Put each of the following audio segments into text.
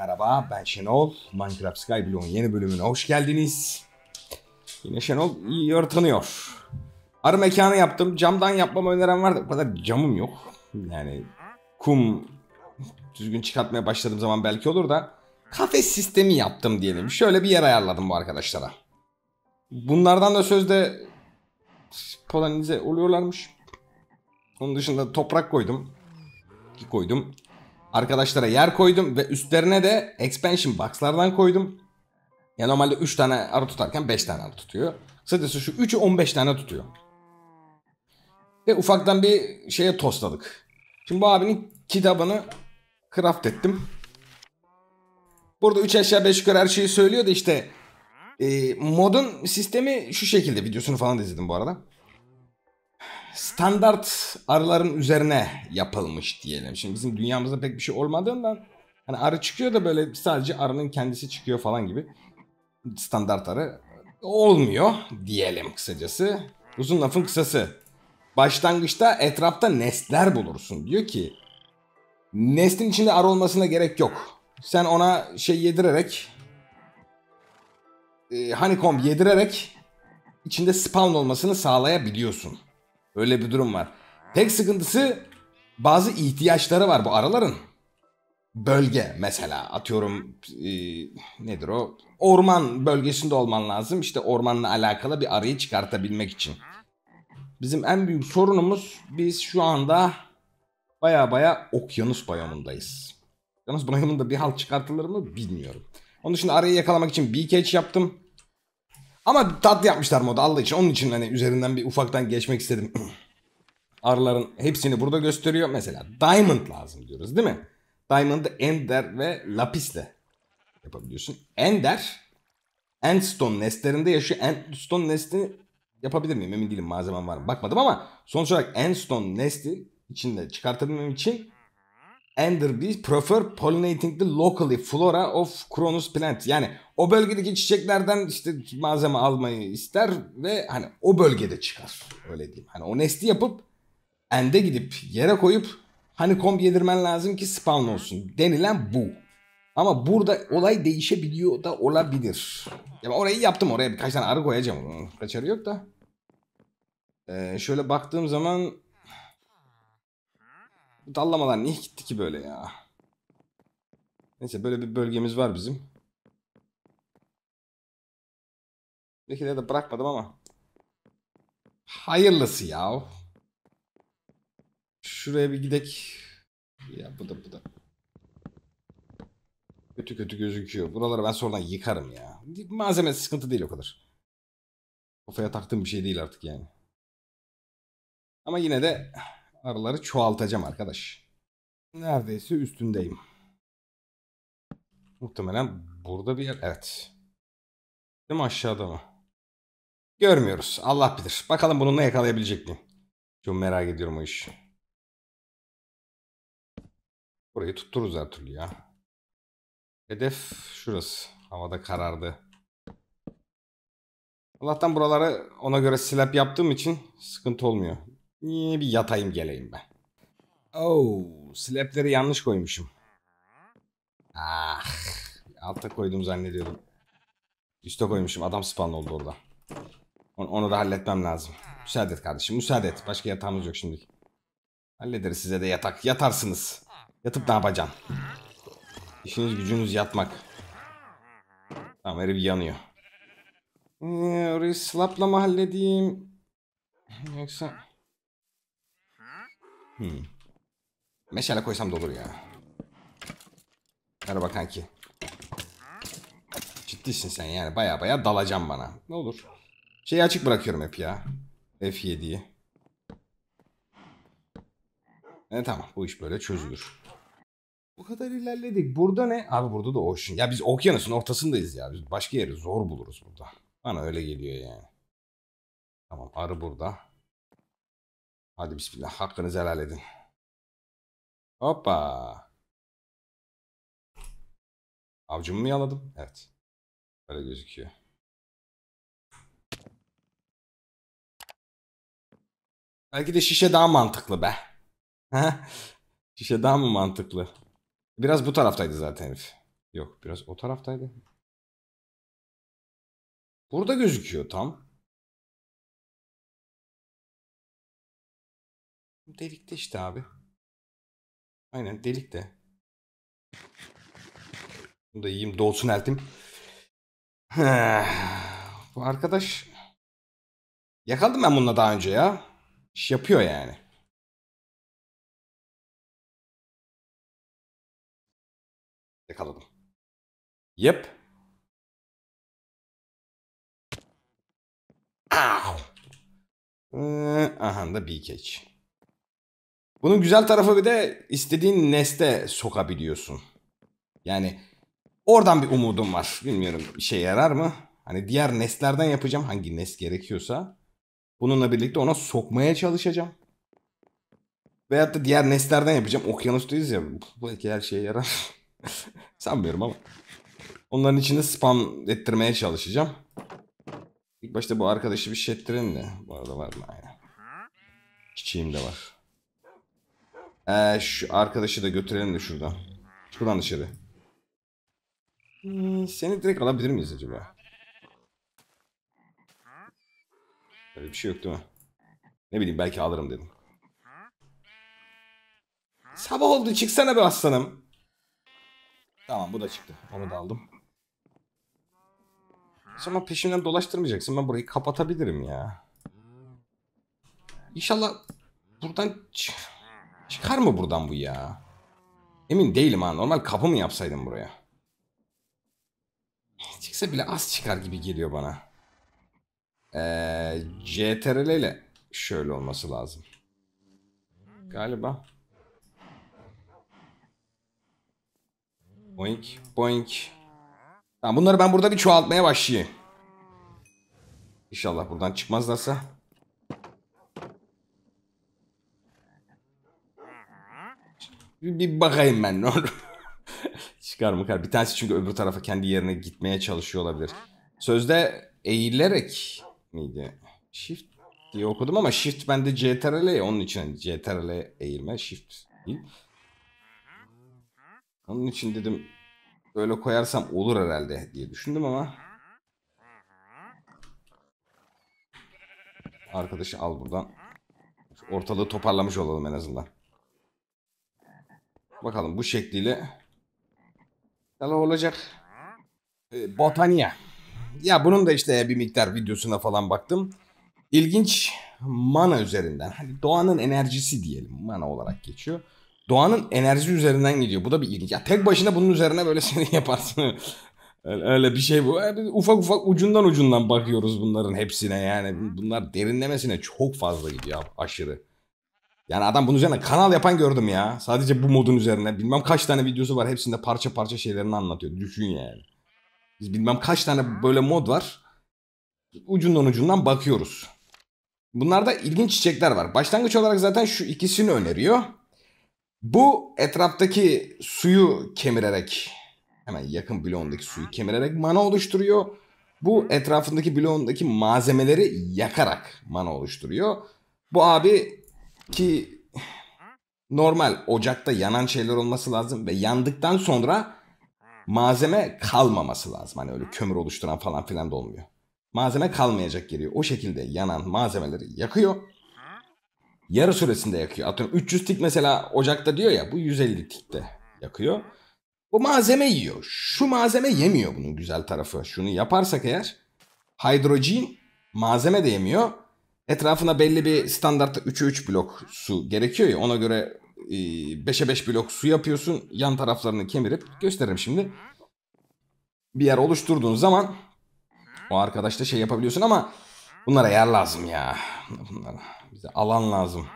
merhaba ben Şenol. Minecraft Skyblock'un yeni bölümüne hoş geldiniz. Yine Şenol iyi yırtınıyor. Arı mekanı yaptım. Camdan yapmamı öneren vardı. O kadar camım yok. Yani kum düzgün çıkartmaya başladığım zaman belki olur da kafes sistemi yaptım diyelim. Şöyle bir yer ayarladım bu arkadaşlara. Bunlardan da sözde polanize oluyorlarmış. Onun dışında toprak koydum. Koydum arkadaşlara yer koydum ve üstlerine de expansion box'lardan koydum. Yani normalde 3 tane arı tutarken 5 tane arı tutuyor. Kısacası şu 3'ü 15 tane tutuyor. Ve ufaktan bir şeye tosladık. Şimdi bu abinin kitabını craft ettim. Burada 3 aşağı 5 yukarı her şeyi söylüyor da işte e, modun sistemi şu şekilde videosunu falan da izledim bu arada standart arıların üzerine yapılmış diyelim. Şimdi bizim dünyamızda pek bir şey olmadığından hani arı çıkıyor da böyle sadece arının kendisi çıkıyor falan gibi standart arı olmuyor diyelim kısacası. Uzun lafın kısası. Başlangıçta etrafta nesler bulursun diyor ki neslin içinde arı olmasına gerek yok. Sen ona şey yedirerek e, honeycomb yedirerek içinde spawn olmasını sağlayabiliyorsun. Öyle bir durum var. Tek sıkıntısı bazı ihtiyaçları var bu araların. Bölge mesela atıyorum e, nedir o? Orman bölgesinde olman lazım. İşte ormanla alakalı bir arayı çıkartabilmek için. Bizim en büyük sorunumuz biz şu anda baya baya okyanus bayonundayız. Okyanus bayonunda bir hal çıkartılır mı bilmiyorum. Onun için arayı yakalamak için bir catch yaptım. Ama tatlı yapmışlar moda Allah için. Onun için hani üzerinden bir ufaktan geçmek istedim. Arıların hepsini burada gösteriyor. Mesela diamond lazım diyoruz değil mi? Diamond'ı ender ve lapisle yapabiliyorsun. Ender endstone nestlerinde yaşıyor. Endstone nestini yapabilir miyim? Emin değilim malzemem var mı? Bakmadım ama sonuç olarak endstone nesti içinde çıkartabilmem için Ender Enderby prefer pollinating the locally flora of Cronus plant. Yani o bölgedeki çiçeklerden işte malzeme almayı ister ve hani o bölgede çıkar. Öyle diyeyim. Hani o nesli yapıp ende gidip yere koyup hani kombi yedirmen lazım ki spawn olsun denilen bu. Ama burada olay değişebiliyor da olabilir. Yani orayı yaptım oraya birkaç tane arı koyacağım. Kaçarı yok da. Ee, şöyle baktığım zaman Dallamalar niye gitti ki böyle ya? Neyse böyle bir bölgemiz var bizim. Buradakileri de bırakmadım ama. Hayırlısı ya. Şuraya bir gidek. Ya bu da bu da. Kötü kötü gözüküyor. Buraları ben sonra yıkarım ya. Malzeme sıkıntı değil o kadar. Kafaya taktığım bir şey değil artık yani. Ama yine de Arıları çoğaltacağım arkadaş. Neredeyse üstündeyim. Muhtemelen burada bir yer. Evet. Değil mi aşağıda mı? Görmüyoruz. Allah bilir. Bakalım bununla yakalayabilecek mi? Çok merak ediyorum o işi. Burayı tuttururuz her türlü ya. Hedef şurası. Havada karardı. Allah'tan buraları ona göre silap yaptığım için sıkıntı olmuyor. Niye bir yatayım geleyim ben. Oh, slapleri yanlış koymuşum. Ah, alta koydum zannediyordum. Üste koymuşum. Adam spawn oldu orada. Onu, onu da halletmem lazım. Müsaade et kardeşim, müsaade et. Başka yatağımız yok şimdi. Hallederiz size de yatak. Yatarsınız. Yatıp ne yapacaksın? İşiniz gücünüz yatmak. Tamam herif yanıyor. Ee, orayı slapla mı halledeyim? Yoksa... Hmm. Meşale koysam da olur ya. Merhaba kanki. Ciddisin sen yani. Baya baya dalacağım bana. Ne olur. Şeyi açık bırakıyorum hep ya. F7'yi. E tamam. Bu iş böyle çözülür. Bu kadar ilerledik. Burada ne? Abi burada da ocean. Ya biz okyanusun ortasındayız ya. Biz başka yeri zor buluruz burada. Bana öyle geliyor yani. Tamam arı burada. Hadi bismillah hakkınızı helal edin. Hoppa. Avcımı mı yaladım? Evet. Böyle gözüküyor. Belki de şişe daha mantıklı be. şişe daha mı mantıklı? Biraz bu taraftaydı zaten herif. Yok biraz o taraftaydı. Burada gözüküyor tam. Delikte işte abi. Aynen delikte. Bunu da yiyeyim dolsun eltim. Bu arkadaş yakaldım ben bununla daha önce ya. İş yapıyor yani. Yakaladım. Yep. Ee, aha da bir keç. Bunun güzel tarafı bir de istediğin neste sokabiliyorsun. Yani oradan bir umudum var. Bilmiyorum işe yarar mı? Hani diğer neslerden yapacağım hangi nes gerekiyorsa. Bununla birlikte ona sokmaya çalışacağım. Veyahut da diğer neslerden yapacağım. Okyanustayız ya. Belki her şeye yarar. Sanmıyorum ama. Onların içinde spam ettirmeye çalışacağım. İlk başta bu arkadaşı bir şettirin şey de. Bu arada var mı? Aynen. Çiçeğim de var. Ee, şu arkadaşı da götürelim de şuradan. Şuradan dışarı. Hmm, seni direkt alabilir miyiz acaba? Böyle bir şey yok değil mi? Ne bileyim belki alırım dedim. Sabah oldu çıksana be aslanım. Tamam bu da çıktı. Onu da aldım. Sonra peşimden dolaştırmayacaksın. Ben burayı kapatabilirim ya. İnşallah buradan... Çıkar mı buradan bu ya? Emin değilim ha. Normal kapı mı yapsaydım buraya? Çıksa bile az çıkar gibi geliyor bana. Ee, CTRL ile şöyle olması lazım. Galiba. Boink, boink. Tamam bunları ben burada bir çoğaltmaya başlayayım. İnşallah buradan çıkmazlarsa. Bir bakayım ben ne olur. çıkar mı kar? Bir tanesi çünkü öbür tarafa kendi yerine gitmeye çalışıyor olabilir. Sözde eğilerek miydi? Shift diye okudum ama shift bende CTRL onun için hani CTRL eğilme shift değil. Onun için dedim böyle koyarsam olur herhalde diye düşündüm ama Arkadaşı al buradan. Ortalığı toparlamış olalım en azından. Bakalım bu şekliyle. Neler olacak? Ee, botanya. Ya bunun da işte bir miktar videosuna falan baktım. İlginç mana üzerinden. Hani doğanın enerjisi diyelim. Mana olarak geçiyor. Doğanın enerji üzerinden gidiyor. Bu da bir ilginç. Ya tek başına bunun üzerine böyle seni şey yaparsın. Öyle, bir şey bu. Ee, ufak ufak ucundan ucundan bakıyoruz bunların hepsine yani. Bunlar derinlemesine çok fazla gidiyor aşırı. Yani adam bunun üzerine kanal yapan gördüm ya. Sadece bu modun üzerine. Bilmem kaç tane videosu var. Hepsinde parça parça şeylerini anlatıyor. Düşün yani. Biz bilmem kaç tane böyle mod var. Ucundan ucundan bakıyoruz. Bunlarda ilginç çiçekler var. Başlangıç olarak zaten şu ikisini öneriyor. Bu etraftaki suyu kemirerek hemen yakın bloğundaki suyu kemirerek mana oluşturuyor. Bu etrafındaki bloğundaki malzemeleri yakarak mana oluşturuyor. Bu abi ki normal ocakta yanan şeyler olması lazım ve yandıktan sonra malzeme kalmaması lazım. Hani öyle kömür oluşturan falan filan da olmuyor. Malzeme kalmayacak geliyor. O şekilde yanan malzemeleri yakıyor. Yarı süresinde yakıyor. Atıyorum 300 tik mesela ocakta diyor ya bu 150 tikte yakıyor. Bu malzeme yiyor. Şu malzeme yemiyor bunun güzel tarafı. Şunu yaparsak eğer hidrojen malzeme de yemiyor. Etrafına belli bir standartta 3'e 3 blok su gerekiyor ya ona göre 5'e 5 blok su yapıyorsun. Yan taraflarını kemirip gösteririm şimdi. Bir yer oluşturduğun zaman o arkadaşla şey yapabiliyorsun ama bunlara yer lazım ya. Bunlara bize alan lazım.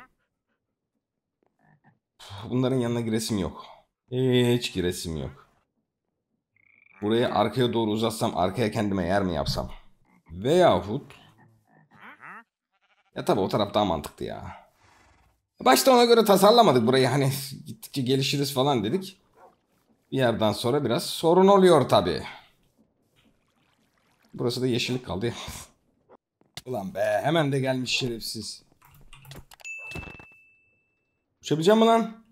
Bunların yanına giresim yok. Hiç giresim yok. Burayı arkaya doğru uzatsam arkaya kendime yer mi yapsam? Veyahut ya tabii o taraf daha mantıklı ya. Başta ona göre tasarlamadık burayı hani gittikçe gelişiriz falan dedik. Bir yerden sonra biraz sorun oluyor tabii. Burası da yeşillik kaldı. Ulan be hemen de gelmiş şerefsiz. Uçabileceğim mi lan?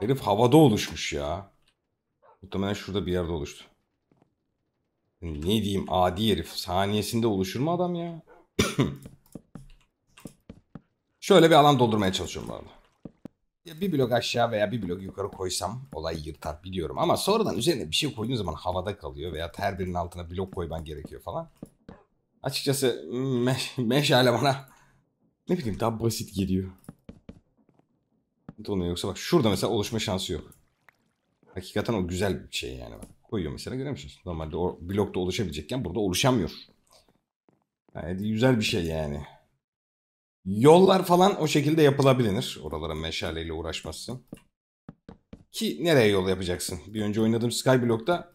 Herif havada oluşmuş ya. Muhtemelen şurada bir yerde oluştu. Ne diyeyim adi herif. Saniyesinde oluşur mu adam ya? Şöyle bir alan doldurmaya çalışıyorum bu arada. Ya bir blok aşağı veya bir blok yukarı koysam olay yırtar biliyorum. Ama sonradan üzerine bir şey koyduğun zaman havada kalıyor veya her birinin altına blok koyman gerekiyor falan. Açıkçası hmm, me meşale bana ne bileyim daha basit geliyor. Donuyor yoksa bak şurada mesela oluşma şansı yok. Hakikaten o güzel bir şey yani bak. Koyuyor mesela görüyor musunuz? Normalde o blokta oluşabilecekken burada oluşamıyor. Yani güzel bir şey yani. Yollar falan o şekilde yapılabilir. Oralara meşaleyle uğraşması. Ki nereye yol yapacaksın? Bir önce oynadığım Skyblock'ta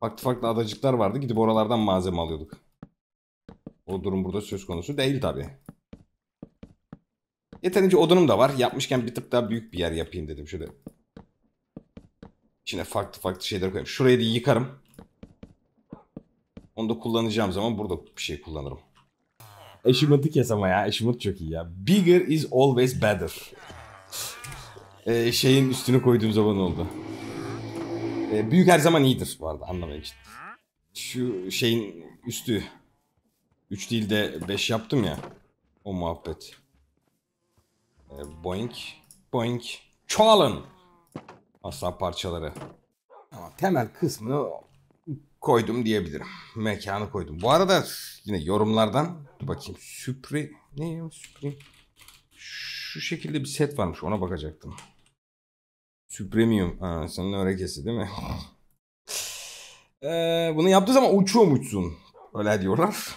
farklı farklı adacıklar vardı. Gidip oralardan malzeme alıyorduk. O durum burada söz konusu değil tabi. Yeterince odunum da var. Yapmışken bir tık daha büyük bir yer yapayım dedim. Şöyle İçine farklı farklı şeyler koyayım. Şurayı da yıkarım. Onu da kullanacağım zaman burada bir şey kullanırım. Eşimut'u kes ama ya. Eşimut çok iyi ya. Bigger is always better. Ee, şeyin üstüne koyduğum zaman oldu. Ee, büyük her zaman iyidir bu arada anlamayın için. Şu şeyin üstü. 3 değil de 5 yaptım ya. O muhabbet. Ee, boink. Boink. Çalın. Aslan parçaları. Ama temel kısmını koydum diyebilirim. Mekanı koydum. Bu arada yine yorumlardan dur bakayım. Süpri ne ya Süpri? Şu şekilde bir set varmış ona bakacaktım. Supremium. Ha, senin örekesi değil mi? ee, bunu yaptığı zaman uçsun? Öyle diyorlar.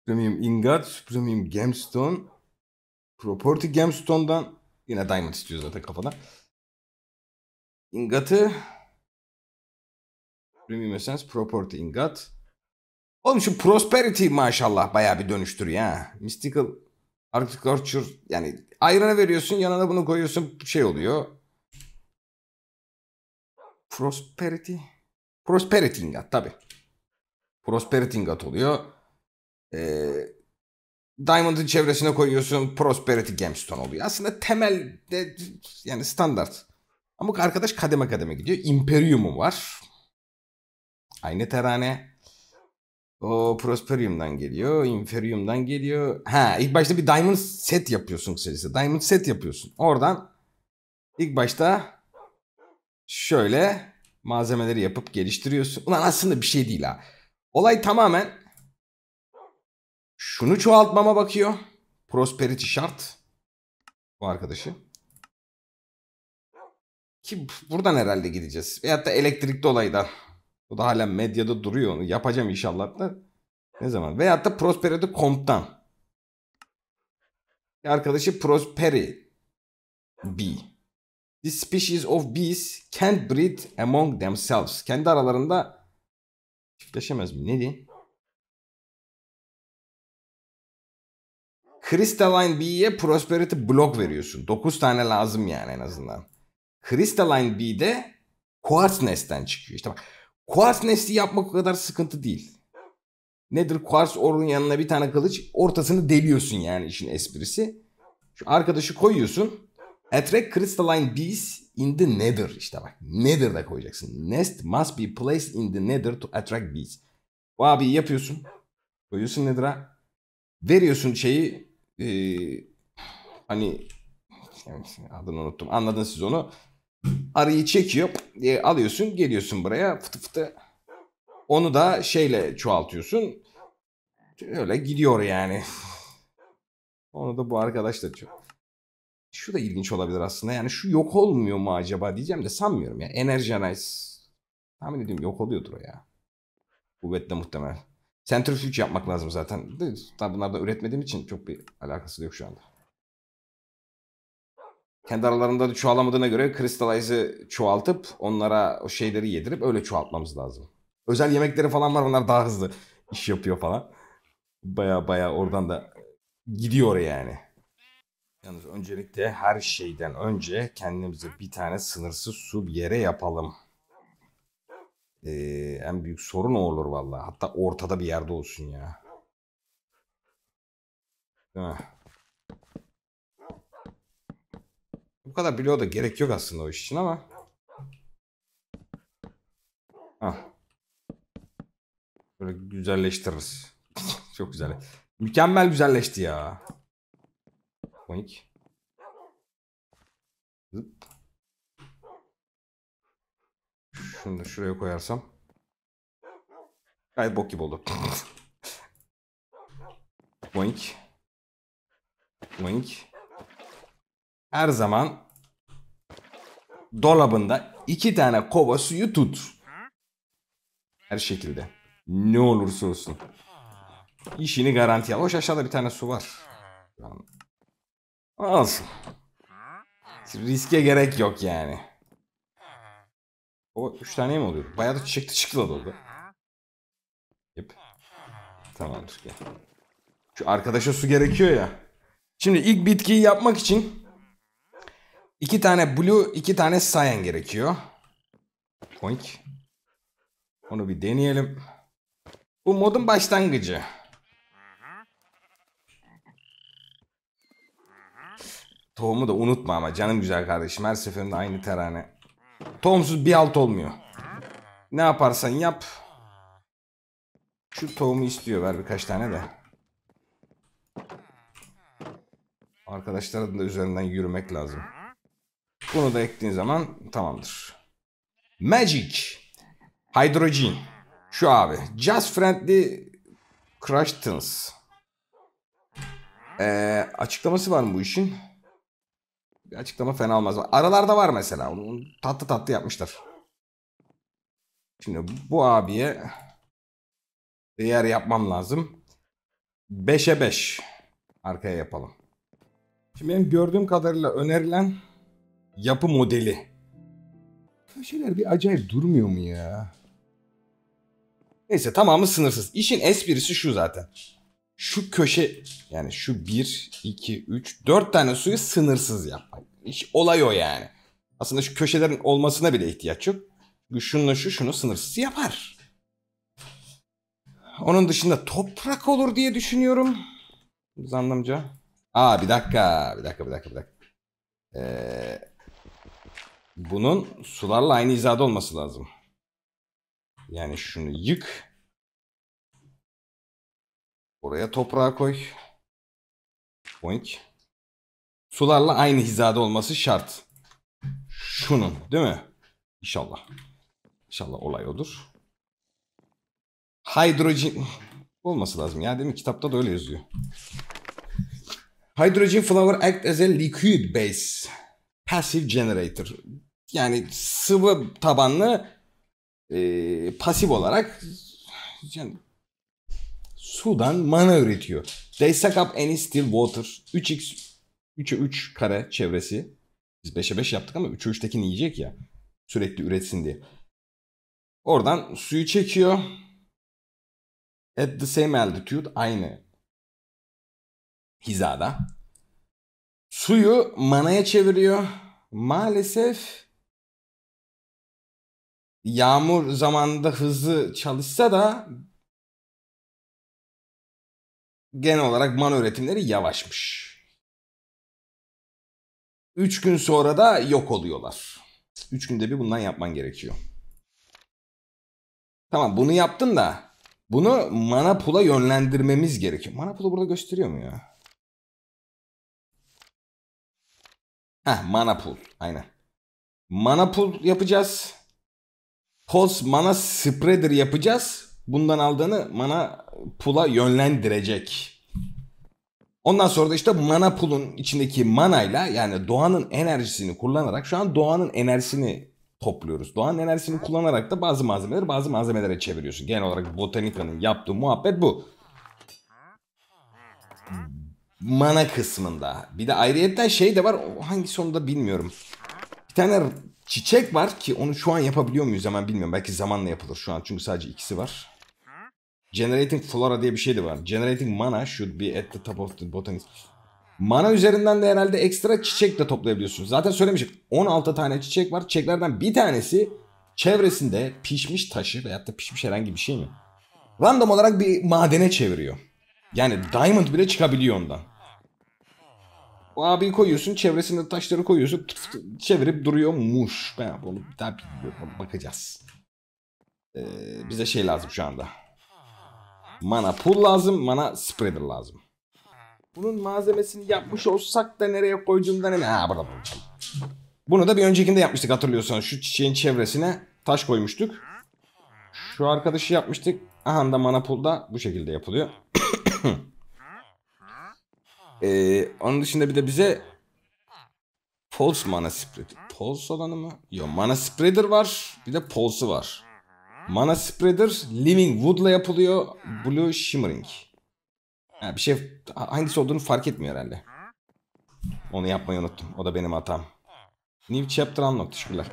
Supremium Ingot, Supremium Gemstone. Property Gemstone'dan yine Diamond istiyor zaten kafadan ingatı Premium Essence Property ingat. Oğlum şu Prosperity maşallah baya bir dönüştürüyor ha. Mystical Agriculture yani ayrına veriyorsun yanına bunu koyuyorsun şey oluyor. Prosperity. Prosperity ingat tabi. Prosperity ingat oluyor. Ee, Diamond'ın çevresine koyuyorsun Prosperity Gemstone oluyor. Aslında temelde yani standart. Ama arkadaş kademe kademe gidiyor. Imperium'u var. Aynı terane. O Prosperium'dan geliyor. Inferium'dan geliyor. Ha ilk başta bir Diamond set yapıyorsun kısacası. Diamond set yapıyorsun. Oradan ilk başta şöyle malzemeleri yapıp geliştiriyorsun. Ulan aslında bir şey değil ha. Olay tamamen şunu çoğaltmama bakıyor. Prosperity şart. Bu arkadaşı. Ki buradan herhalde gideceğiz. Veyahut da elektrikli olayda. bu da hala medyada duruyor onu. Yapacağım inşallah da. Ne zaman? Veyahut da Prosperity Comp'tan. Arkadaşı Prosperi B. This species of bees can't breed among themselves. Kendi aralarında çiftleşemez mi? Ne diyeyim? Crystalline B'ye Prosperity Block veriyorsun. 9 tane lazım yani en azından. Crystalline B'de Quartz Nest'ten çıkıyor. İşte bak Quartz Nest'i yapmak o kadar sıkıntı değil. Nedir? Quartz orun yanına bir tane kılıç ortasını deliyorsun yani işin esprisi. Şu arkadaşı koyuyorsun. Attract crystalline bees in the nether. İşte bak nether'da koyacaksın. Nest must be placed in the nether to attract bees. O abi yapıyorsun. Koyuyorsun nether'a. Veriyorsun şeyi. E, hani adını unuttum. Anladın siz onu. Arıyı çekiyor. E, alıyorsun geliyorsun buraya fıtı fıtı. Onu da şeyle çoğaltıyorsun. Öyle gidiyor yani. Onu da bu arkadaş da çok. Şu da ilginç olabilir aslında. Yani şu yok olmuyor mu acaba diyeceğim de sanmıyorum ya. Energize. Tahmin ediyorum yok oluyordur o ya. Kuvvetle muhtemel. Sentrifüj yapmak lazım zaten. Daha bunlar da üretmediğim için çok bir alakası yok şu anda kendi aralarında da çoğalamadığına göre kristalize çoğaltıp onlara o şeyleri yedirip öyle çoğaltmamız lazım. Özel yemekleri falan var onlar daha hızlı iş yapıyor falan. Baya baya oradan da gidiyor yani. Yalnız öncelikle her şeyden önce kendimize bir tane sınırsız su bir yere yapalım. Ee, en büyük sorun o olur valla. Hatta ortada bir yerde olsun ya. Değil Bu kadar bloğa da gerek yok aslında o iş için ama. Hah. Böyle güzelleştiririz. Çok güzel. Mükemmel güzelleşti ya. Boink. Zıp. Şunu da şuraya koyarsam. Gayet bok gibi oldu. Boink. Boink her zaman dolabında iki tane kova suyu tut. Her şekilde. Ne olursa olsun. İşini garanti al. Hoş aşağıda bir tane su var. Olsun. Riske gerek yok yani. O üç tane mi oluyor? Bayağı da çiçekli çıktı da doldu. Yep. Tamamdır. Gel. Şu arkadaşa su gerekiyor ya. Şimdi ilk bitkiyi yapmak için İki tane blue, iki tane cyan gerekiyor. Point. Onu bir deneyelim. Bu modun başlangıcı. Tohumu da unutma ama canım güzel kardeşim. Her seferinde aynı terane. Tohumsuz bir alt olmuyor. Ne yaparsan yap. Şu tohumu istiyor. Ver birkaç tane de. Arkadaşların da üzerinden yürümek lazım. Bunu da ektiğin zaman tamamdır. Magic. Hydrogen. Şu abi. Just Friendly Crash Tins. Ee, açıklaması var mı bu işin? Bir açıklama fena olmaz. Aralarda var mesela. tatlı tatlı yapmışlar. Şimdi bu abiye değer yapmam lazım. 5'e 5. Beş. Arkaya yapalım. Şimdi benim gördüğüm kadarıyla önerilen yapı modeli. Köşeler bir acayip durmuyor mu ya? Neyse tamamı sınırsız. İşin esprisi şu zaten. Şu köşe yani şu 1, 2, 3, 4 tane suyu sınırsız yapmak. İş, olay o yani. Aslında şu köşelerin olmasına bile ihtiyaç yok. Şununla şu şunu sınırsız yapar. Onun dışında toprak olur diye düşünüyorum. Zannımca. Aa bir dakika bir dakika bir dakika bir dakika. Eee bunun sularla aynı hizada olması lazım. Yani şunu yık. Oraya toprağa koy. point. Sularla aynı hizada olması şart. Şunun değil mi? İnşallah. İnşallah olay odur. Hydrogen olması lazım ya değil mi? Kitapta da öyle yazıyor. Hydrogen flower act as a liquid base. Passive generator yani sıvı tabanlı e, pasif olarak yani, sudan mana üretiyor. They suck up any still water. 3x 3'e 3 kare çevresi. Biz 5'e 5 yaptık ama 3'e 3'tekini yiyecek ya. Sürekli üretsin diye. Oradan suyu çekiyor. At the same altitude aynı hizada. Suyu manaya çeviriyor. Maalesef Yağmur zamanında hızlı çalışsa da genel olarak man üretimleri yavaşmış. Üç gün sonra da yok oluyorlar. Üç günde bir bundan yapman gerekiyor. Tamam bunu yaptın da bunu Manapul'a yönlendirmemiz gerekiyor. Manapula burada gösteriyor mu ya? Heh Manapul aynen. Manapul yapacağız. Host mana spreader yapacağız. Bundan aldığını mana pula yönlendirecek. Ondan sonra da işte mana pulun içindeki manayla yani doğanın enerjisini kullanarak şu an doğanın enerjisini topluyoruz. Doğanın enerjisini kullanarak da bazı malzemeleri bazı malzemelere çeviriyorsun. Genel olarak Botanica'nın yaptığı muhabbet bu. Mana kısmında. Bir de ayrıyetten şey de var. Hangi sonunda bilmiyorum. Bir tane Çiçek var ki onu şu an yapabiliyor muyuz hemen bilmiyorum. Belki zamanla yapılır şu an çünkü sadece ikisi var. Generating flora diye bir şey de var. Generating mana should be at the top of the botanist Mana üzerinden de herhalde ekstra çiçek de toplayabiliyorsunuz. Zaten söylemişim 16 tane çiçek var. Çiçeklerden bir tanesi çevresinde pişmiş taşı veyahut da pişmiş herhangi bir şey mi? Random olarak bir madene çeviriyor. Yani diamond bile çıkabiliyor ondan. O abiyi koyuyorsun çevresinde taşları koyuyorsun tıf tıf, çevirip duruyormuş. Ben bunu bir daha bilmiyorum bakacağız. Ee, bize şey lazım şu anda. Mana pul lazım mana spreader lazım. Bunun malzemesini yapmış olsak da nereye koyduğumda ne? Ha burada bulacağım. Bunu da bir öncekinde yapmıştık hatırlıyorsan. Şu çiçeğin çevresine taş koymuştuk. Şu arkadaşı yapmıştık. Aha da manapulda bu şekilde yapılıyor. Ee, onun dışında bir de bize Pulse Mana Spreader. Pulse olanı mı? Yok Mana Spreader var. Bir de Pulse'u var. Mana Spreader Living Wood'la yapılıyor. Blue Shimmering. Ha, bir şey hangisi olduğunu fark etmiyor herhalde. Onu yapmayı unuttum. O da benim hatam. New Chapter Unlocked. Teşekkürler.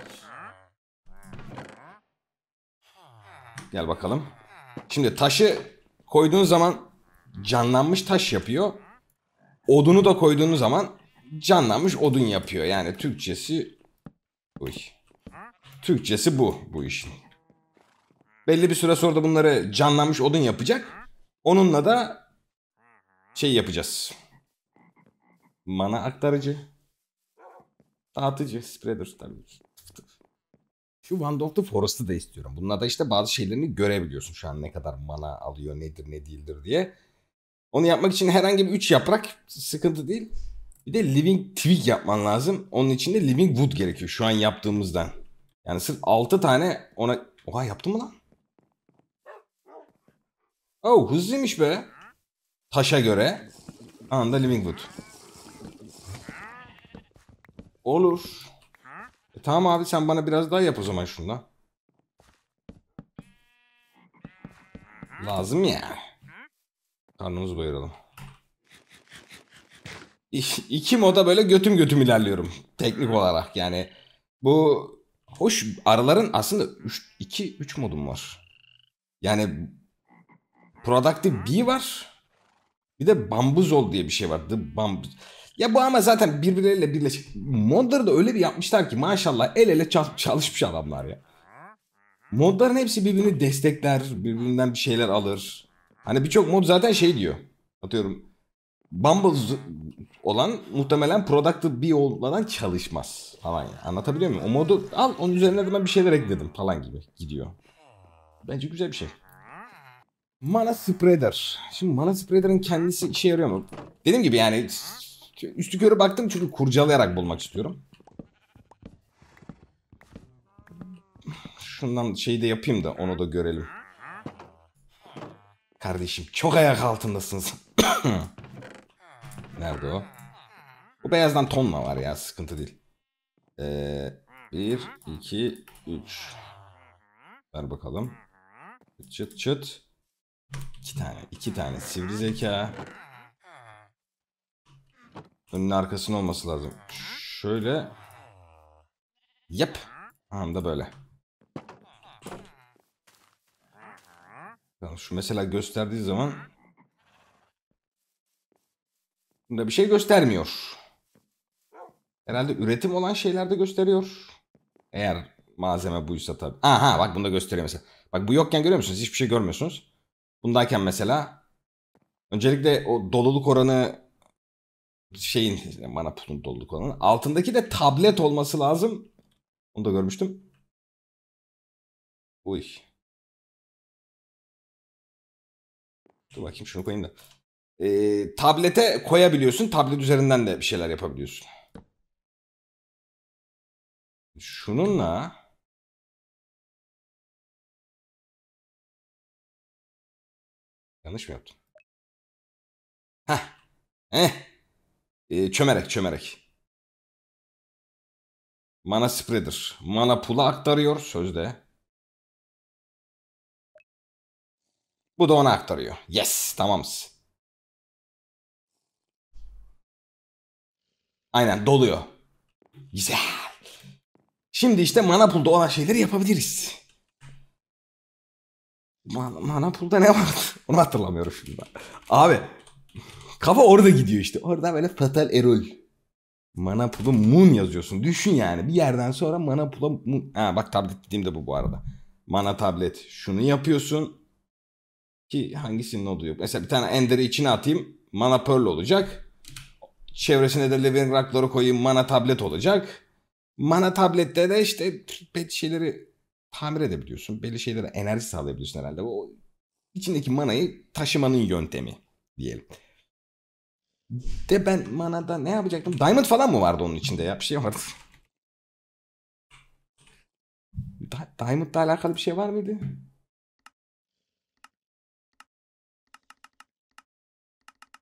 Gel bakalım. Şimdi taşı koyduğun zaman canlanmış taş yapıyor. Odunu da koyduğunuz zaman canlanmış odun yapıyor. Yani Türkçesi uy iş. Türkçesi bu bu işin. Belli bir süre sonra da bunları canlanmış odun yapacak. Onunla da şey yapacağız. Mana aktarıcı. Dağıtıcı. Spreader tabii ki. Şu One of the Forest'ı da istiyorum. Bununla da işte bazı şeylerini görebiliyorsun. Şu an ne kadar mana alıyor, nedir, ne değildir diye. Onu yapmak için herhangi bir 3 yaprak sıkıntı değil. Bir de living twig yapman lazım. Onun için de living wood gerekiyor şu an yaptığımızdan. Yani sırf 6 tane ona... Oha yaptın mı lan? Oh hızlıymış be. Taşa göre. Anında living wood. Olur. E, tamam abi sen bana biraz daha yap o zaman şundan. Lazım ya. Yani. Karnımız doyuralım. İki moda böyle götüm götüm ilerliyorum. Teknik olarak yani. Bu hoş araların aslında 2-3 modum var. Yani Productive B var. Bir de Bambuzol diye bir şey var. The Bambuz. Ya bu ama zaten birbirleriyle birleşik. Modları da öyle bir yapmışlar ki maşallah el ele çalışmış adamlar ya. Modların hepsi birbirini destekler, birbirinden bir şeyler alır. Hani birçok mod zaten şey diyor. Atıyorum Bumble olan muhtemelen productive bir olmadan çalışmaz falan. Yani. Anlatabiliyor muyum? O modu al onun üzerine de ben bir şeyler ekledim falan gibi gidiyor. Bence güzel bir şey. Mana Spreader. Şimdi Mana Spreader'ın kendisi işe yarıyor mu? Dediğim gibi yani üstü körü baktım çünkü kurcalayarak bulmak istiyorum. Şundan şeyi de yapayım da onu da görelim. Kardeşim çok ayak altındasınız. Nerede o? Bu beyazdan tonla var ya sıkıntı değil. Ee, 1, 2, 3. Ver bakalım. Çıt çıt. İki tane. iki tane sivri zeka. Önün arkasının olması lazım. Şöyle. Yap. Tamam da böyle. şu mesela gösterdiği zaman bunda bir şey göstermiyor. Herhalde üretim olan şeylerde gösteriyor. Eğer malzeme buysa tabii. Aha bak bunda gösteriyor mesela. Bak bu yokken görüyor musunuz? Hiçbir şey görmüyorsunuz. Bundayken mesela öncelikle o doluluk oranı şeyin bana pulun doluluk oranı. Altındaki de tablet olması lazım. Onu da görmüştüm. Uy. Dur bakayım şunu koyayım da. E, tablete koyabiliyorsun. Tablet üzerinden de bir şeyler yapabiliyorsun. Şununla Yanlış mı yaptım? Heh. Eh. E, çömerek çömerek. Mana spreader. Mana pula aktarıyor sözde. Bu da ona aktarıyor. Yes tamamız. Aynen doluyor. Güzel. Şimdi işte Manapul'da olan şeyleri yapabiliriz. Man mana ne var? Onu hatırlamıyorum şimdi. Abi kafa orada gidiyor işte. Orada böyle fatal erol. Mana pool'u moon yazıyorsun. Düşün yani. Bir yerden sonra Manapul'a. moon. Ha bak tablet dediğim de bu bu arada. Mana tablet. Şunu yapıyorsun. Ki hangisinin oluyor? Mesela bir tane Ender'i içine atayım. Mana Pearl olacak. Çevresine de Living Rock'ları koyayım. Mana Tablet olacak. Mana Tablet'te de işte pet şeyleri tamir edebiliyorsun. Belli şeylere enerji sağlayabiliyorsun herhalde. O içindeki manayı taşımanın yöntemi diyelim. De ben manada ne yapacaktım? Diamond falan mı vardı onun içinde ya? Bir şey vardı. Diamond'la alakalı bir şey var mıydı?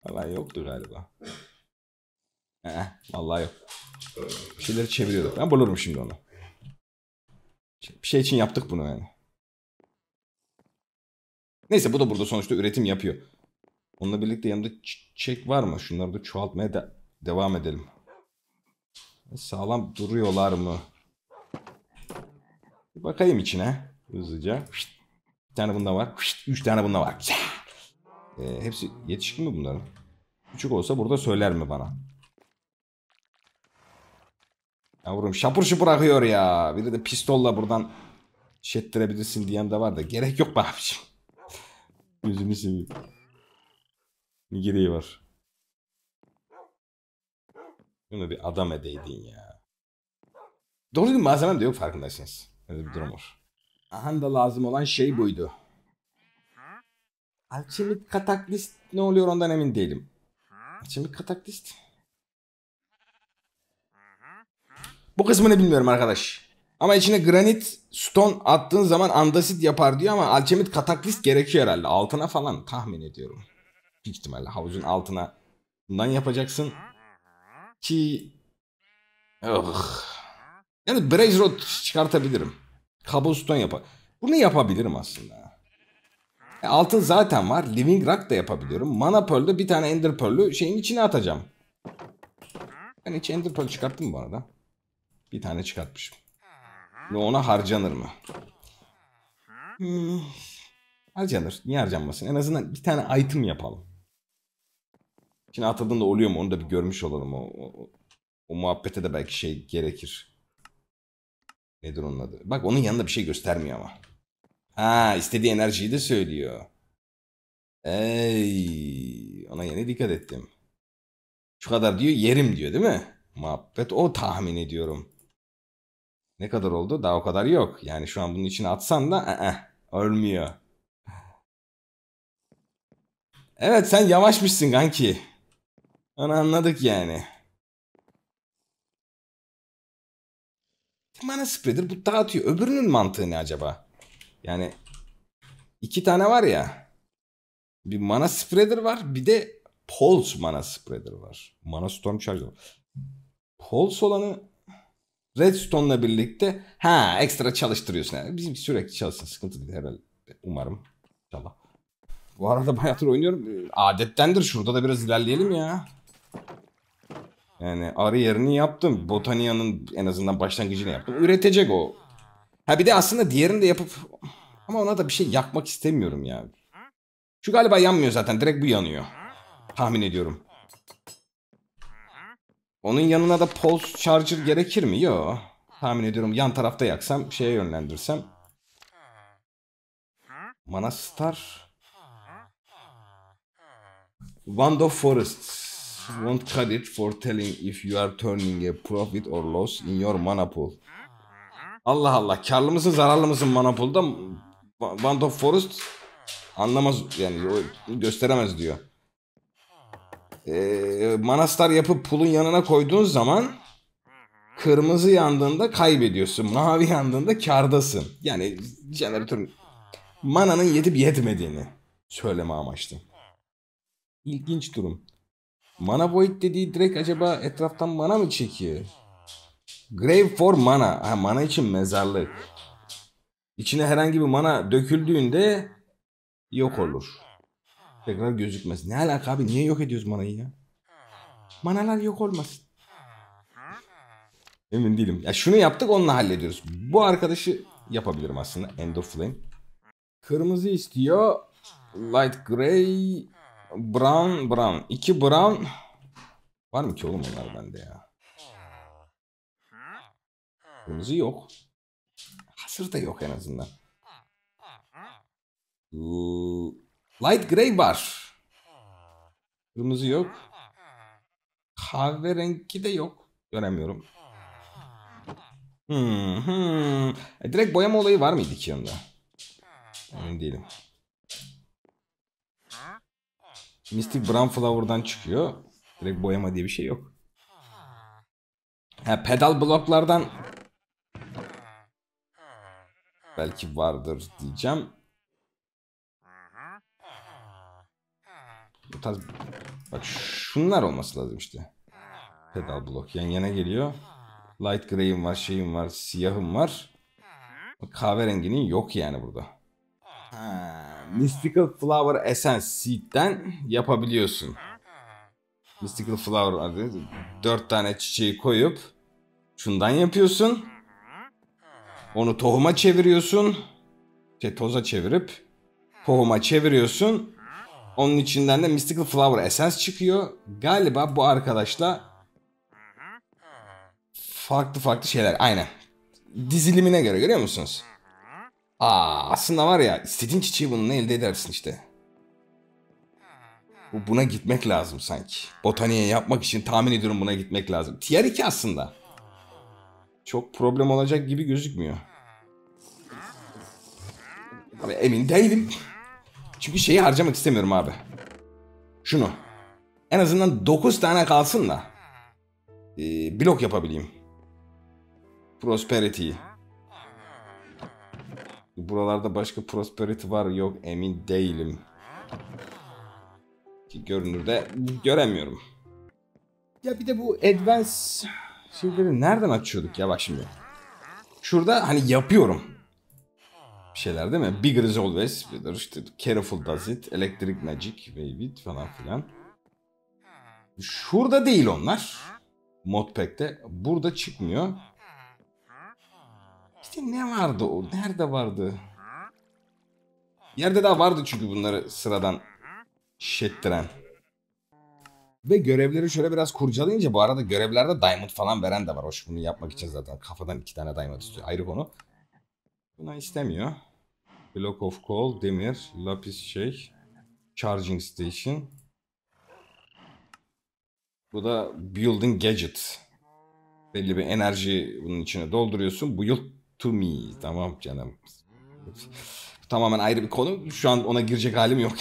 Falan yoktu galiba. Eh, vallahi yok. Bir şeyleri çeviriyorduk. Ben bulurum şimdi onu. Şey, bir şey için yaptık bunu yani. Neyse bu da burada sonuçta üretim yapıyor. Onunla birlikte yanında çek var mı? Şunları da çoğaltmaya de devam edelim. Sağlam duruyorlar mı? Bir bakayım içine. Hızlıca. Bir tane bunda var. Üç tane bunda var. E, hepsi yetişkin mi bunların? Küçük olsa burada söyler mi bana? Yavrum şapur şupur akıyor ya. Bir de pistolla buradan şettirebilirsin şey diyen de var da. Gerek yok be abiciğim. Gözümü seveyim. Ne gereği var? Bunu bir adam edeydin ya. Doğru düzgün malzemem de yok farkındaysanız. Öyle bir durum var. Aha da lazım olan şey buydu. Alçemik kataklist ne oluyor ondan emin değilim. Alçemik kataklist. Bu kısmını bilmiyorum arkadaş. Ama içine granit, stone attığın zaman andasit yapar diyor ama alçemit kataklist gerekiyor herhalde. Altına falan tahmin ediyorum. Büyük ihtimalle havuzun altına bundan yapacaksın. Ki... Oh. Yani Braze Rod çıkartabilirim. Cobblestone yapar. Bunu yapabilirim aslında. E, altın zaten var. Living Rock da yapabiliyorum. Mana Pearl'da bir tane Ender Pearl'ü şeyin içine atacağım. Ben hiç Ender Pearl çıkarttım bu arada. Bir tane çıkartmışım. Ve ona harcanır mı? Hmm. Harcanır. Niye harcanmasın? En azından bir tane item yapalım. Şimdi atıldığında oluyor mu onu da bir görmüş olalım. O, o, o muhabbete de belki şey gerekir. Nedir onun adı? Bak onun yanında bir şey göstermiyor ama. Ha istediği enerjiyi de söylüyor. Ey ona yeni dikkat ettim. Şu kadar diyor yerim diyor değil mi? Muhabbet o tahmin ediyorum. Ne kadar oldu? Daha o kadar yok. Yani şu an bunun içine atsan da ı e-e, -ı, ölmüyor. Evet sen yavaşmışsın kanki. Onu anladık yani. Mana spreader bu dağıtıyor. Öbürünün mantığı ne acaba? Yani iki tane var ya. Bir mana spreader var. Bir de pulse mana spreader var. Mana storm charge var. Pulse olanı Redstone'la birlikte ha ekstra çalıştırıyorsun yani. Bizim sürekli çalışsın sıkıntı değil herhalde. Umarım. İnşallah. Bu arada bayağıdır oynuyorum. Ee, adettendir şurada da biraz ilerleyelim ya. Yani arı yerini yaptım. Botania'nın en azından başlangıcını yaptım. Üretecek o Ha bir de aslında diğerini de yapıp ama ona da bir şey yakmak istemiyorum ya. Şu galiba yanmıyor zaten. Direkt bu yanıyor. Tahmin ediyorum. Onun yanına da pulse charger gerekir mi? yok Tahmin ediyorum yan tarafta yaksam şeye yönlendirsem. Manastar. Wand of Forests won't credit for telling if you are turning a profit or loss in your mana pool. Allah Allah. Karlı mısın zararlı mısın Manopol'da? Band of Forest anlamaz yani gösteremez diyor. Ee, manastar yapıp pulun yanına koyduğun zaman kırmızı yandığında kaybediyorsun. Mavi yandığında kardasın. Yani jeneratörün mananın yetip yetmediğini söyleme amaçlı. İlginç durum. Mana void dediği direkt acaba etraftan mana mı çekiyor? Grave for mana. Ha, mana için mezarlık. İçine herhangi bir mana döküldüğünde yok olur. Tekrar gözükmez. Ne alaka abi? Niye yok ediyoruz manayı ya? Manalar yok olmasın. Emin değilim. Ya şunu yaptık onunla hallediyoruz. Bu arkadaşı yapabilirim aslında. End of Flame. Kırmızı istiyor. Light Gray. Brown, Brown. İki Brown. Var mı ki oğlum onlar bende ya? Kırmızı yok. Hasır da yok en azından. Light gray var. Kırmızı yok. Kahverengi de yok. Göremiyorum. Hmm, hmm. E, direkt boyama olayı var mıydı ki yanında? Emin değilim. Mystic Brown Flower'dan çıkıyor. Direkt boyama diye bir şey yok. Ha, pedal bloklardan belki vardır diyeceğim. Bu tarz... Bak şunlar olması lazım işte. Pedal blok yan yana geliyor. Light gray'im var, şeyim var, siyahım var. Kahverenginin yok yani burada. Ha, Mystical Flower Essence Seed'den yapabiliyorsun. Mystical Flower adı. Dört tane çiçeği koyup şundan yapıyorsun. Onu tohuma çeviriyorsun. Şey toza çevirip tohuma çeviriyorsun. Onun içinden de Mystical Flower Essence çıkıyor. Galiba bu arkadaşla farklı farklı şeyler. Aynen. Dizilimine göre görüyor musunuz? Aa, aslında var ya istediğin çiçeği bununla elde edersin işte. Bu buna gitmek lazım sanki. Botaniğe yapmak için tahmin ediyorum buna gitmek lazım. Tier 2 aslında çok problem olacak gibi gözükmüyor. Abi emin değilim. Çünkü şeyi harcamak istemiyorum abi. Şunu. En azından 9 tane kalsın da. Ee, blok yapabileyim. Prosperity. Buralarda başka prosperity var yok emin değilim. Ki görünürde göremiyorum. Ya bir de bu advance Şeyleri nereden açıyorduk ya bak şimdi. Şurada hani yapıyorum. Bir şeyler değil mi? Bigger is always bigger. İşte careful does it. Electric magic. Wave falan filan. Şurada değil onlar. Modpack'te. Burada çıkmıyor. İşte ne vardı o? Nerede vardı? Yerde daha vardı çünkü bunları sıradan şettiren. Ve görevleri şöyle biraz kurcalayınca bu arada görevlerde diamond falan veren de var. Hoş bunu yapmak için zaten kafadan iki tane diamond istiyor. Ayrı konu. Buna istemiyor. Block of coal, demir, lapis şey, charging station. Bu da building gadget. Belli bir enerji bunun içine dolduruyorsun. Build to me. Tamam canım. Tamamen ayrı bir konu. Şu an ona girecek halim yok.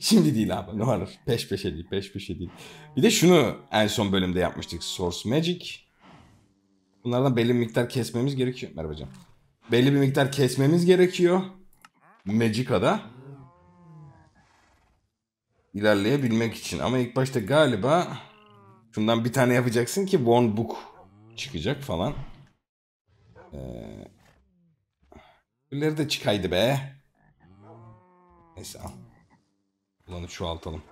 Şimdi değil abi ne olur. Peş peşe değil peş peşe değil. Bir de şunu en son bölümde yapmıştık. Source Magic. Bunlardan belli bir miktar kesmemiz gerekiyor. Merhaba canım. Belli bir miktar kesmemiz gerekiyor. Magica'da. ilerleyebilmek için. Ama ilk başta galiba şundan bir tane yapacaksın ki One Book çıkacak falan. Ee, de çıkaydı be. Neyse al. Ulanı çoğaltalım.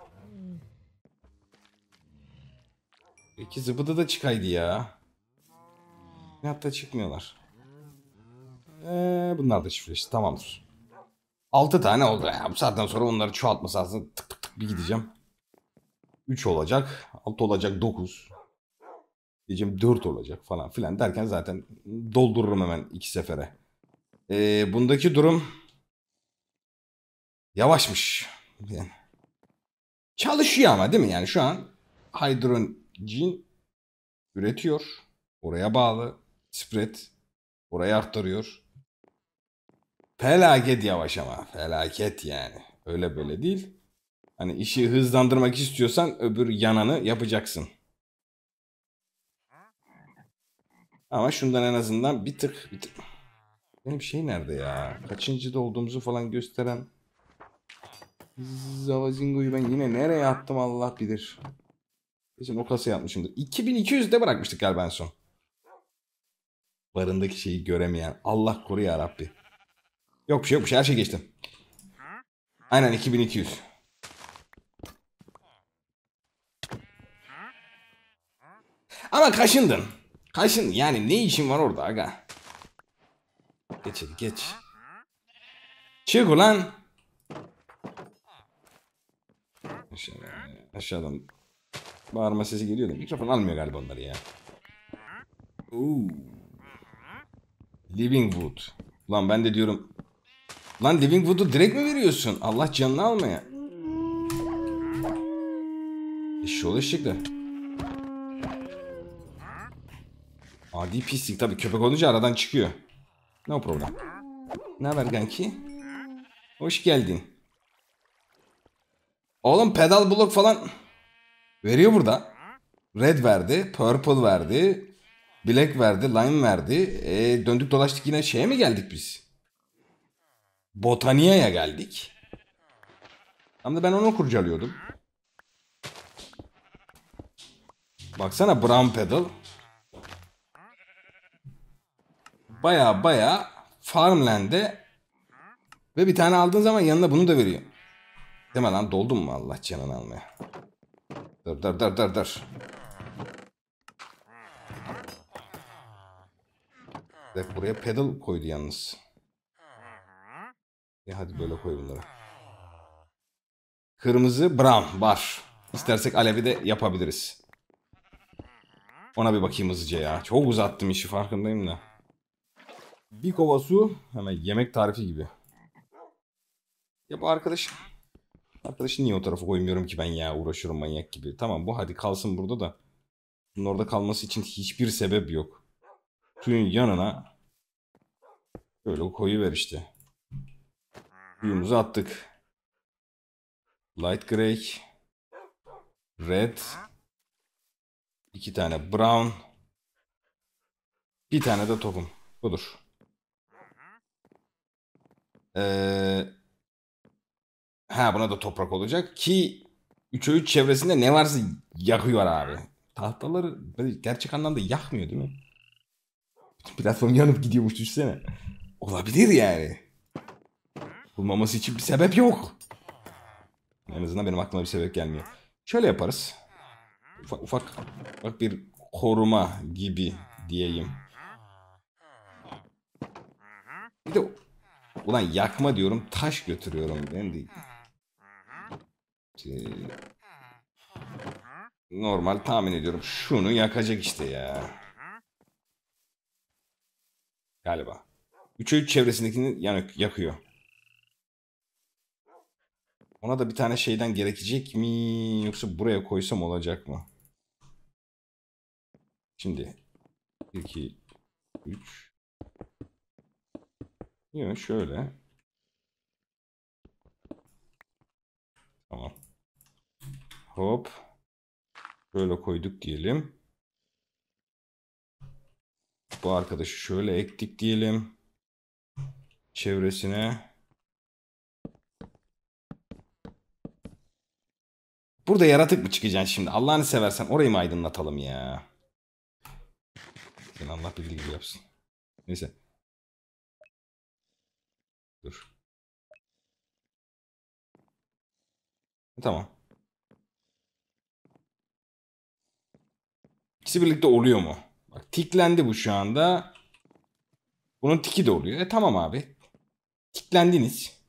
İki zıbıda da çıkaydı ya. Hatta çıkmıyorlar. Ee, bunlar da şifreşti. Tamamdır. 6 tane oldu. Ya. Bu saatten sonra onları çoğaltması lazım. Tık tık tık bir gideceğim. 3 olacak. 6 olacak 9. Diyeceğim 4 olacak falan filan derken zaten doldururum hemen iki sefere. Ee, bundaki durum yavaşmış. Yani Çalışıyor ama değil mi? Yani şu an hidrojen üretiyor. Oraya bağlı. Spread oraya aktarıyor. Felaket yavaş ama. Felaket yani. Öyle böyle değil. Hani işi hızlandırmak istiyorsan öbür yananı yapacaksın. Ama şundan en azından bir tık bir tık. Benim şey nerede ya? Kaçıncıda olduğumuzu falan gösteren Zavazingo'yu ben yine nereye attım Allah bilir. Kesin o kasaya atmışımdır. 2200'de bırakmıştık galiba en son. Barındaki şeyi göremeyen. Allah koru ya Rabbi. Yok bir şey yok bir şey her şey geçtim. Aynen 2200. Ama kaşındın. Kaşın yani ne işin var orada aga? Geç hadi geç. Çık ulan. Aşağıdan, aşağıdan bağırma sesi geliyor da mikrofon almıyor galiba onları ya. Ooh. Living Wood. Lan ben de diyorum. Lan Living Wood'u direkt mi veriyorsun? Allah canını almaya. E, İşi ulaşacaklar. Adi pislik tabi köpek olunca aradan çıkıyor. No problem. Ne haber kanki? Hoş geldin. Oğlum pedal blok falan veriyor burada. Red verdi, purple verdi, black verdi, lime verdi. E, döndük dolaştık yine şeye mi geldik biz? Botania'ya geldik. Tam da ben onu kurcalıyordum. Baksana brown pedal. Baya baya farmland'e ve bir tane aldığın zaman yanına bunu da veriyor. Deme lan doldum mu Allah canını almaya. Dur dur dur dur dur. Def buraya pedal koydu yalnız. Ya e, hadi böyle koy bunları. Kırmızı brown var. İstersek alevi de yapabiliriz. Ona bir bakayım hızlıca ya. Çok uzattım işi farkındayım da. Bir kova su hemen yemek tarifi gibi. Ya bu arkadaş Arkadaşı niye o tarafa koymuyorum ki ben ya uğraşıyorum manyak gibi. Tamam bu hadi kalsın burada da. Bunun orada kalması için hiçbir sebep yok. Suyun yanına böyle koyu ver işte. Suyumuzu attık. Light Grey. Red. iki tane Brown. Bir tane de tokum. Budur. Eee Ha buna da toprak olacak ki 3'e 3 çevresinde ne varsa yakıyor abi. Tahtaları gerçek anlamda yakmıyor değil mi? Bütün platform yanıp gidiyormuş düşsene. Olabilir yani. Bulmaması için bir sebep yok. En azından benim aklıma bir sebep gelmiyor. Şöyle yaparız. Ufak ufak, ufak bir koruma gibi diyeyim. Bir de ulan yakma diyorum taş götürüyorum. Ben de ee, normal tahmin ediyorum. Şunu yakacak işte ya. Galiba. 3'e 3 çevresindekini yani yakıyor. Ona da bir tane şeyden gerekecek mi? Yoksa buraya koysam olacak mı? Şimdi 2 3 Yok şöyle. Tamam. Hop. Böyle koyduk diyelim. Bu arkadaşı şöyle ektik diyelim. Çevresine. Burada yaratık mı çıkacaksın şimdi? Allah'ını seversen orayı mı aydınlatalım ya? Sen Allah bildiği gibi yapsın. Neyse. Dur. Tamam. İkisi birlikte oluyor mu? Bak tiklendi bu şu anda. Bunun tiki de oluyor. E tamam abi. Tiklendiniz.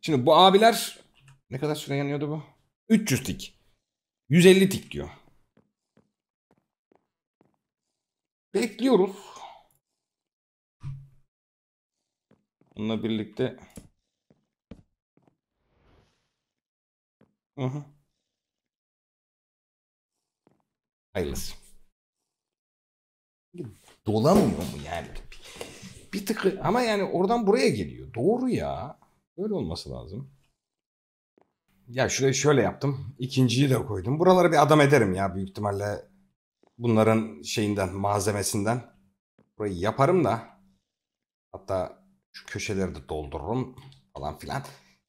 Şimdi bu abiler ne kadar süre yanıyordu bu? 300 tik. 150 tik diyor. Bekliyoruz. Bununla birlikte. Hı uh -huh. Hayırlısı. Dolamıyor mu yani? Bir tık ama yani oradan buraya geliyor. Doğru ya. Böyle olması lazım. Ya şurayı şöyle yaptım. İkinciyi de koydum. Buralara bir adam ederim ya büyük ihtimalle. Bunların şeyinden, malzemesinden. Burayı yaparım da. Hatta şu köşeleri de doldururum falan filan.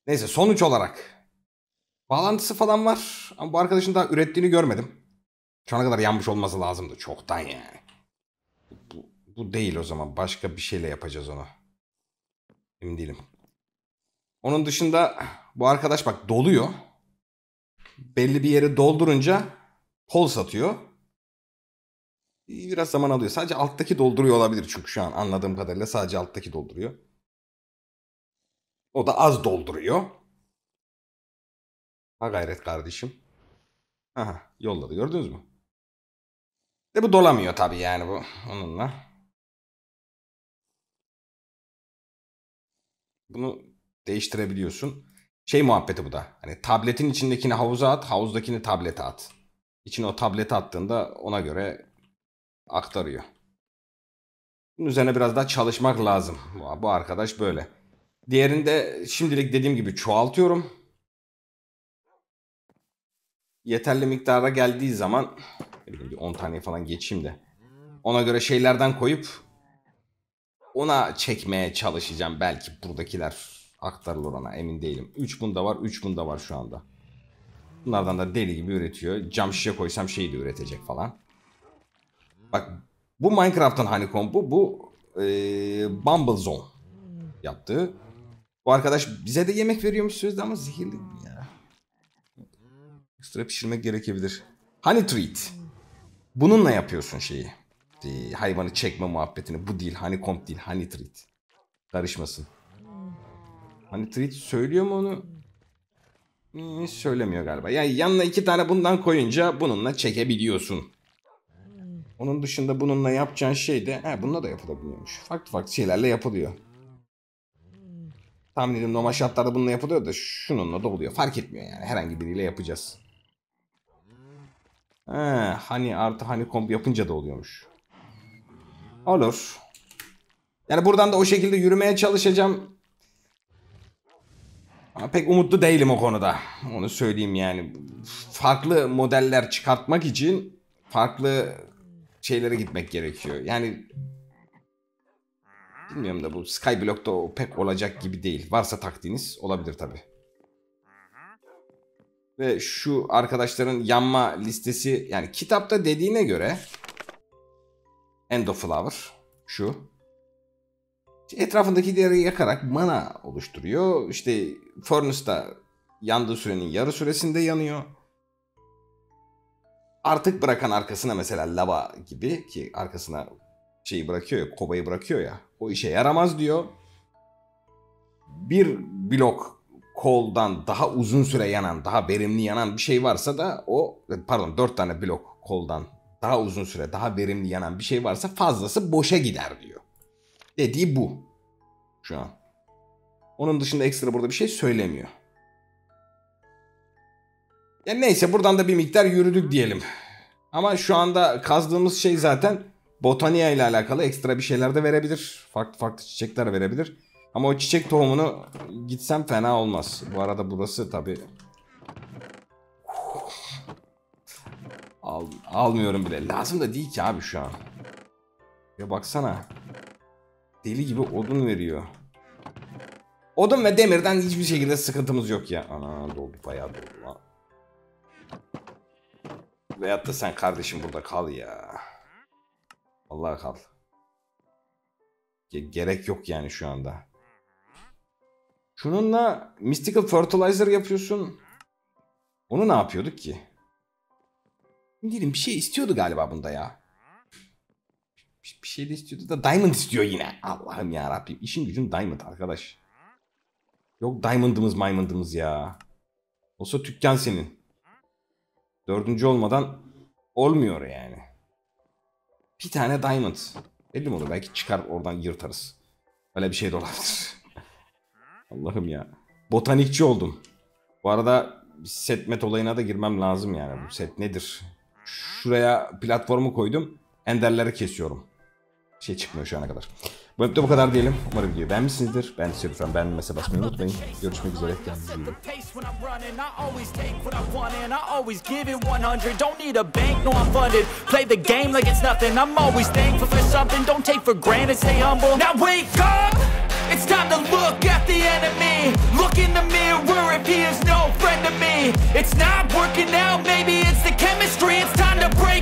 Neyse sonuç olarak. Bağlantısı falan var. Ama bu arkadaşın daha ürettiğini görmedim. Şu ana kadar yanmış olması lazımdı. Çoktan yani. Bu, bu değil o zaman. Başka bir şeyle yapacağız onu. Emin değilim. Onun dışında bu arkadaş bak doluyor. Belli bir yere doldurunca kol satıyor. Biraz zaman alıyor. Sadece alttaki dolduruyor olabilir çünkü şu an anladığım kadarıyla sadece alttaki dolduruyor. O da az dolduruyor. Ha gayret kardeşim. Aha yolladı gördünüz mü? De bu dolamıyor tabii yani bu onunla. Bunu değiştirebiliyorsun. Şey muhabbeti bu da. Hani tabletin içindekini havuza at, havuzdakini tablete at. İçine o tableti attığında ona göre aktarıyor. Bunun üzerine biraz daha çalışmak lazım. Bu, arkadaş böyle. Diğerinde şimdilik dediğim gibi çoğaltıyorum. Yeterli miktara geldiği zaman bir 10 tane falan geçeyim de. Ona göre şeylerden koyup ona çekmeye çalışacağım. Belki buradakiler aktarılır ona emin değilim. 3 bunda var 3 bunda var şu anda. Bunlardan da deli gibi üretiyor. Cam şişe koysam şeyi de üretecek falan. Bak bu Minecraft'ın hani bu, bu e, ee, Bumble Zone yaptığı. Bu arkadaş bize de yemek veriyormuş sözde ama zehirli ya. Ekstra pişirmek gerekebilir. Honey Treat. Bununla yapıyorsun şeyi. Ee, hayvanı çekme muhabbetini. Bu değil. Hani komp değil. Hani treat. Karışmasın. Hani treat söylüyor mu onu? Hmm, söylemiyor galiba. Yani yanına iki tane bundan koyunca bununla çekebiliyorsun. Onun dışında bununla yapacağın şey de he, bununla da yapılabiliyormuş. Farklı farklı şeylerle yapılıyor. Tahmin edin normal şartlarda bununla yapılıyor da şununla da oluyor. Fark etmiyor yani. Herhangi biriyle yapacağız. He, hani artı hani komp yapınca da oluyormuş. Olur. Yani buradan da o şekilde yürümeye çalışacağım. Ama pek umutlu değilim o konuda. Onu söyleyeyim yani. Farklı modeller çıkartmak için farklı şeylere gitmek gerekiyor. Yani bilmiyorum da bu Skyblock'ta pek olacak gibi değil. Varsa taktiğiniz olabilir tabii ve şu arkadaşların yanma listesi yani kitapta dediğine göre End şu etrafındaki diğeri yakarak mana oluşturuyor. İşte Furnace'da yandığı sürenin yarı süresinde yanıyor. Artık bırakan arkasına mesela lava gibi ki arkasına şeyi bırakıyor ya, kobayı bırakıyor ya. O işe yaramaz diyor. Bir blok koldan daha uzun süre yanan, daha verimli yanan bir şey varsa da o pardon 4 tane blok koldan daha uzun süre, daha verimli yanan bir şey varsa fazlası boşa gider diyor. Dediği bu şu an. Onun dışında ekstra burada bir şey söylemiyor. Ya neyse buradan da bir miktar yürüdük diyelim. Ama şu anda kazdığımız şey zaten botaniya ile alakalı ekstra bir şeyler de verebilir. Farklı farklı çiçekler verebilir. Ama o çiçek tohumunu gitsem fena olmaz. Bu arada burası tabi. Al, almıyorum bile. Lazım da değil ki abi şu an. Ya baksana. Deli gibi odun veriyor. Odun ve demirden hiçbir şekilde sıkıntımız yok ya. Ana doldu bayağı doldu lan. Veyahut da sen kardeşim burada kal ya. Vallahi kal. Gerek yok yani şu anda. Şununla Mystical Fertilizer yapıyorsun. Onu ne yapıyorduk ki? Diyelim bir şey istiyordu galiba bunda ya. Bir, bir şey de istiyordu da Diamond istiyor yine. Allah'ım ya işin gücün Diamond arkadaş. Yok Diamond'ımız Diamond'ımız ya. Olsa dükkan senin. Dördüncü olmadan olmuyor yani. Bir tane Diamond. Belli mi olur? Belki çıkar oradan yırtarız. Öyle bir şey de olabilir. Allah'ım ya. Botanikçi oldum. Bu arada setmet olayına da girmem lazım yani. Bu set nedir? Şuraya platformu koydum. Enderleri kesiyorum. Şey çıkmıyor şu ana kadar. Bu hep de bu kadar diyelim. Umarım videoyu beğenmişsinizdir. Ben lütfen beğenmese basmayı unutmayın. Görüşmek üzere. Kendinize iyi bakın. It's time to look at the enemy Look in the mirror if he is no friend to me It's not working out, maybe it's the chemistry It's time to break